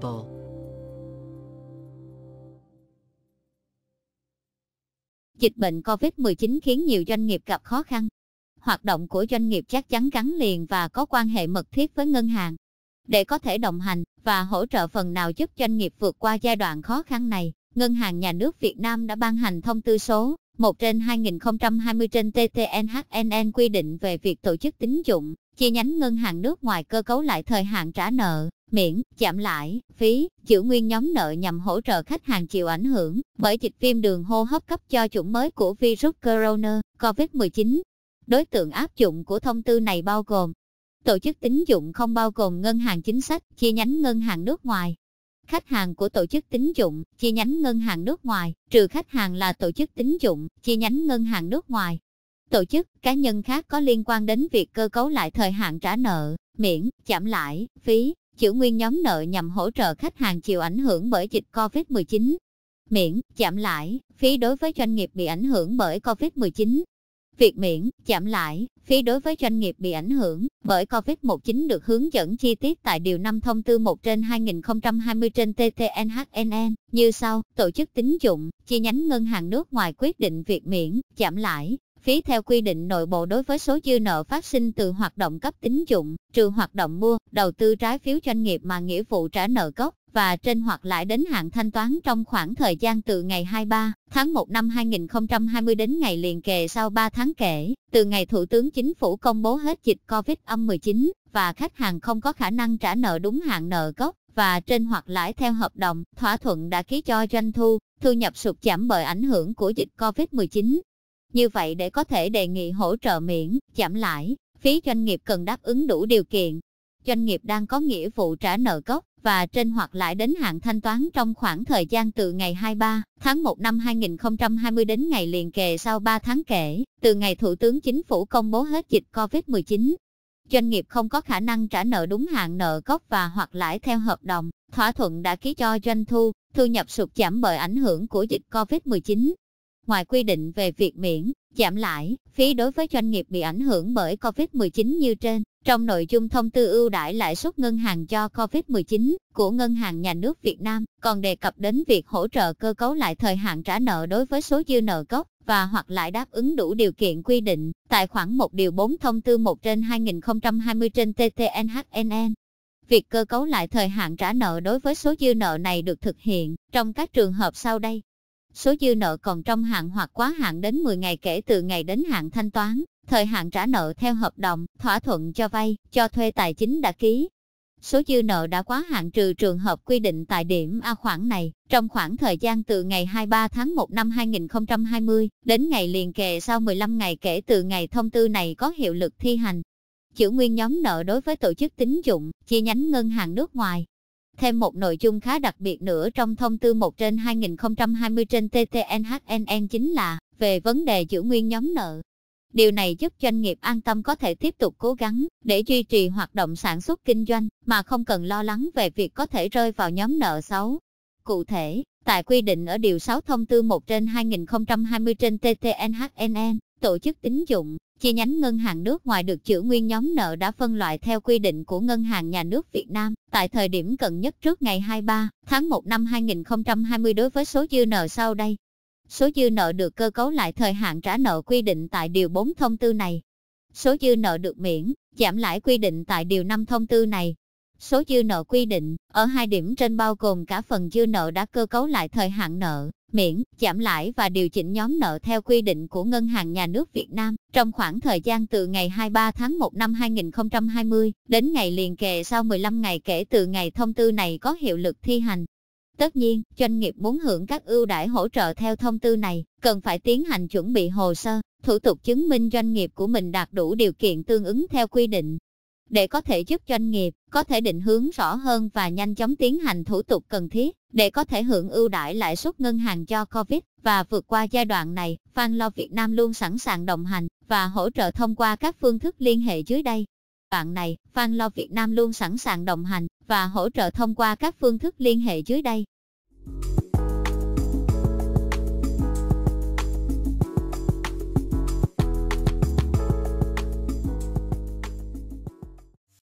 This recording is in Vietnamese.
plausible. Dịch bệnh COVID-19 khiến nhiều doanh nghiệp gặp khó khăn. Hoạt động của doanh nghiệp chắc chắn gắn liền và có quan hệ mật thiết với ngân hàng. Để có thể đồng hành và hỗ trợ phần nào giúp doanh nghiệp vượt qua giai đoạn khó khăn này, Ngân hàng Nhà nước Việt Nam đã ban hành thông tư số 1 trên 2020 trên TTNHNN quy định về việc tổ chức tín dụng Chi nhánh ngân hàng nước ngoài cơ cấu lại thời hạn trả nợ, miễn, giảm lãi, phí, chữ nguyên nhóm nợ nhằm hỗ trợ khách hàng chịu ảnh hưởng bởi dịch viêm đường hô hấp cấp cho chủng mới của virus corona, COVID-19. Đối tượng áp dụng của thông tư này bao gồm tổ chức tín dụng không bao gồm ngân hàng chính sách, chi nhánh ngân hàng nước ngoài, khách hàng của tổ chức tín dụng, chi nhánh ngân hàng nước ngoài, trừ khách hàng là tổ chức tín dụng, chi nhánh ngân hàng nước ngoài, tổ chức, cá nhân khác có liên quan đến việc cơ cấu lại thời hạn trả nợ, miễn, giảm lãi, phí, chữ nguyên nhóm nợ nhằm hỗ trợ khách hàng chịu ảnh hưởng bởi dịch COVID-19. Miễn, giảm lãi, phí đối với doanh nghiệp bị ảnh hưởng bởi COVID-19. Việc miễn, giảm lãi, phí đối với doanh nghiệp bị ảnh hưởng bởi COVID-19 được hướng dẫn chi tiết tại Điều 5 Thông tư 1 trên 2020 trên TTNHNN như sau, tổ chức tín dụng, chi nhánh ngân hàng nước ngoài quyết định việc miễn, giảm lãi, phí theo quy định nội bộ đối với số dư nợ phát sinh từ hoạt động cấp tín dụng, trừ hoạt động mua, đầu tư trái phiếu doanh nghiệp mà nghĩa vụ trả nợ gốc và trên hoặc lãi đến hạn thanh toán trong khoảng thời gian từ ngày 23 tháng 1 năm 2020 đến ngày liền kề sau 3 tháng kể, từ ngày Thủ tướng Chính phủ công bố hết dịch COVID-19 và khách hàng không có khả năng trả nợ đúng hạn nợ gốc và trên hoặc lãi theo hợp đồng, thỏa thuận đã ký cho doanh thu, thu nhập sụt giảm bởi ảnh hưởng của dịch COVID-19 như vậy để có thể đề nghị hỗ trợ miễn, giảm lãi, phí doanh nghiệp cần đáp ứng đủ điều kiện. Doanh nghiệp đang có nghĩa vụ trả nợ gốc và trên hoặc lãi đến hạn thanh toán trong khoảng thời gian từ ngày 23 tháng 1 năm 2020 đến ngày liền kề sau 3 tháng kể, từ ngày Thủ tướng Chính phủ công bố hết dịch COVID-19. Doanh nghiệp không có khả năng trả nợ đúng hạn nợ gốc và hoặc lãi theo hợp đồng, thỏa thuận đã ký cho doanh thu, thu nhập sụt giảm bởi ảnh hưởng của dịch COVID-19 ngoài quy định về việc miễn, giảm lãi, phí đối với doanh nghiệp bị ảnh hưởng bởi COVID-19 như trên. Trong nội dung thông tư ưu đãi lãi suất ngân hàng cho COVID-19 của Ngân hàng Nhà nước Việt Nam, còn đề cập đến việc hỗ trợ cơ cấu lại thời hạn trả nợ đối với số dư nợ gốc và hoặc lại đáp ứng đủ điều kiện quy định tại khoản 1 điều 4 thông tư 1 trên 2020 trên TTNHNN. Việc cơ cấu lại thời hạn trả nợ đối với số dư nợ này được thực hiện trong các trường hợp sau đây số dư nợ còn trong hạn hoặc quá hạn đến 10 ngày kể từ ngày đến hạn thanh toán, thời hạn trả nợ theo hợp đồng, thỏa thuận cho vay, cho thuê tài chính đã ký. Số dư nợ đã quá hạn trừ trường hợp quy định tại điểm A khoản này, trong khoảng thời gian từ ngày 23 tháng 1 năm 2020 đến ngày liền kề sau 15 ngày kể từ ngày thông tư này có hiệu lực thi hành. Chữ nguyên nhóm nợ đối với tổ chức tín dụng, chi nhánh ngân hàng nước ngoài, Thêm một nội dung khá đặc biệt nữa trong thông tư 1 trên 2020 trên TTNHNN chính là về vấn đề giữ nguyên nhóm nợ. Điều này giúp doanh nghiệp an tâm có thể tiếp tục cố gắng để duy trì hoạt động sản xuất kinh doanh mà không cần lo lắng về việc có thể rơi vào nhóm nợ xấu. Cụ thể, tại quy định ở Điều 6 Thông tư 1 trên 2020 trên TTNHNN, tổ chức tín dụng, Chi nhánh ngân hàng nước ngoài được chữ nguyên nhóm nợ đã phân loại theo quy định của Ngân hàng Nhà nước Việt Nam tại thời điểm cận nhất trước ngày 23 tháng 1 năm 2020 đối với số dư nợ sau đây. Số dư nợ được cơ cấu lại thời hạn trả nợ quy định tại Điều 4 thông tư này. Số dư nợ được miễn, giảm lãi quy định tại Điều 5 thông tư này. Số dư nợ quy định ở hai điểm trên bao gồm cả phần dư nợ đã cơ cấu lại thời hạn nợ miễn, giảm lãi và điều chỉnh nhóm nợ theo quy định của Ngân hàng Nhà nước Việt Nam trong khoảng thời gian từ ngày 23 tháng 1 năm 2020 đến ngày liền kề sau 15 ngày kể từ ngày thông tư này có hiệu lực thi hành. Tất nhiên, doanh nghiệp muốn hưởng các ưu đãi hỗ trợ theo thông tư này, cần phải tiến hành chuẩn bị hồ sơ, thủ tục chứng minh doanh nghiệp của mình đạt đủ điều kiện tương ứng theo quy định để có thể giúp doanh nghiệp có thể định hướng rõ hơn và nhanh chóng tiến hành thủ tục cần thiết để có thể hưởng ưu đãi lãi suất ngân hàng cho COVID và vượt qua giai đoạn này, Phan Lo Việt Nam luôn sẵn sàng đồng hành và hỗ trợ thông qua các phương thức liên hệ dưới đây. Bạn này, Phan Lo Việt Nam luôn sẵn sàng đồng hành và hỗ trợ thông qua các phương thức liên hệ dưới đây.